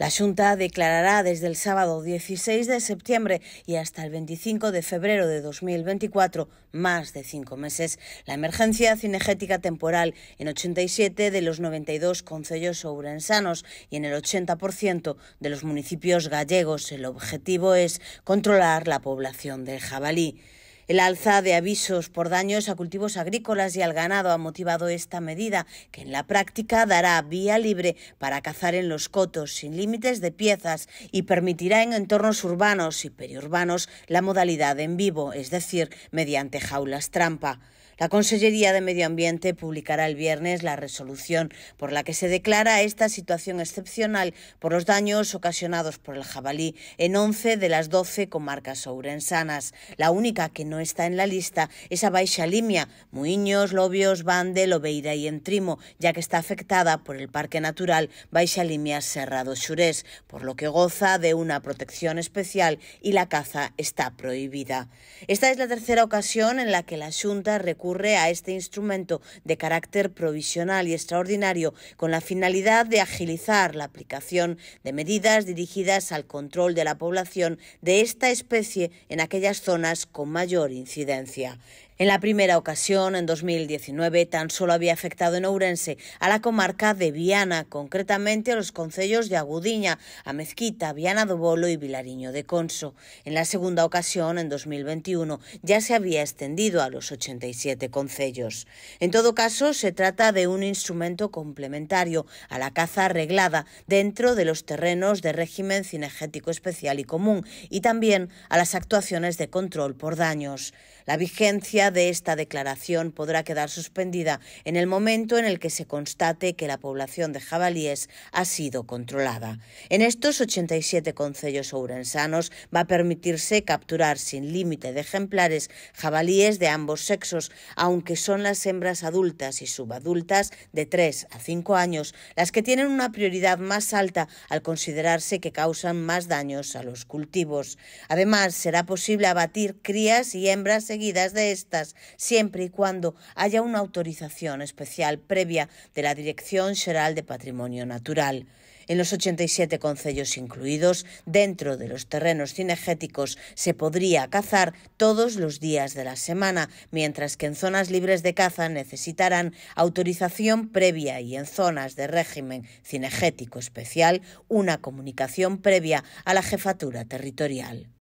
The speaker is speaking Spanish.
La Junta declarará desde el sábado 16 de septiembre y hasta el 25 de febrero de 2024, más de cinco meses, la emergencia cinegética temporal en 87 de los 92 concellos ourensanos y en el 80% de los municipios gallegos. El objetivo es controlar la población del jabalí. El alza de avisos por daños a cultivos agrícolas y al ganado ha motivado esta medida, que en la práctica dará vía libre para cazar en los cotos sin límites de piezas y permitirá en entornos urbanos y periurbanos la modalidad en vivo, es decir, mediante jaulas trampa. La Consellería de Medio Ambiente publicará el viernes la resolución por la que se declara esta situación excepcional por los daños ocasionados por el jabalí en 11 de las 12 comarcas ourensanas, la única que no está en la lista esa baixa limia, Muiños, Lobios, Bande, Lobeira y Entrimo, ya que está afectada por el Parque Natural Baixa Limia Cerrado Xurés, por lo que goza de una protección especial y la caza está prohibida. Esta es la tercera ocasión en la que la Junta recurre a este instrumento de carácter provisional y extraordinario con la finalidad de agilizar la aplicación de medidas dirigidas al control de la población de esta especie en aquellas zonas con mayor incidencia en la primera ocasión, en 2019, tan solo había afectado en Ourense a la comarca de Viana, concretamente a los concellos de Agudiña, Amezquita, Viana do Bolo y Vilariño de Conso. En la segunda ocasión, en 2021, ya se había extendido a los 87 concellos. En todo caso, se trata de un instrumento complementario a la caza arreglada dentro de los terrenos de régimen cinegético especial y común y también a las actuaciones de control por daños. La vigencia de esta declaración podrá quedar suspendida en el momento en el que se constate que la población de jabalíes ha sido controlada. En estos 87 concellos ourensanos va a permitirse capturar sin límite de ejemplares jabalíes de ambos sexos, aunque son las hembras adultas y subadultas de 3 a 5 años las que tienen una prioridad más alta al considerarse que causan más daños a los cultivos. Además, será posible abatir crías y hembras seguidas de estas siempre y cuando haya una autorización especial previa de la Dirección General de Patrimonio Natural. En los 87 concellos incluidos, dentro de los terrenos cinegéticos, se podría cazar todos los días de la semana, mientras que en zonas libres de caza necesitarán autorización previa y en zonas de régimen cinegético especial una comunicación previa a la jefatura territorial.